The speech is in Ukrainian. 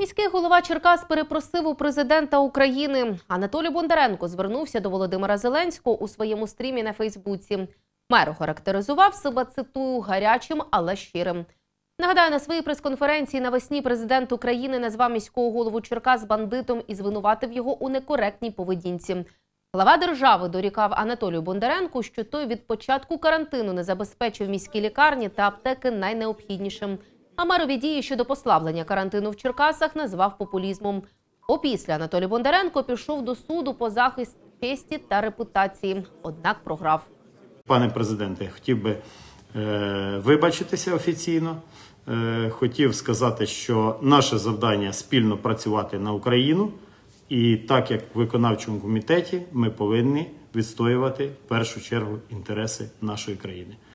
Міський голова Черкас перепросив у президента України. Анатолій Бондаренко звернувся до Володимира Зеленського у своєму стрімі на Фейсбуці. Мер характеризував себе цитую гарячим, але щирим. Нагадаю, на своїй прес-конференції навесні президент України назвав міського голову Черкас бандитом і звинуватив його у некоректній поведінці. Глава держави дорікав Анатолію Бондаренку, що той від початку карантину не забезпечив міські лікарні та аптеки найнеобхіднішим. А дії щодо послаблення карантину в Черкасах назвав популізмом. Опісля Анатолій Бондаренко пішов до суду по захист честі та репутації. Однак програв. Пане президенте, хотів би е, вибачитися офіційно. Е, хотів сказати, що наше завдання спільно працювати на Україну, і так як в виконавчому комітеті ми повинні відстоювати в першу чергу інтереси нашої країни.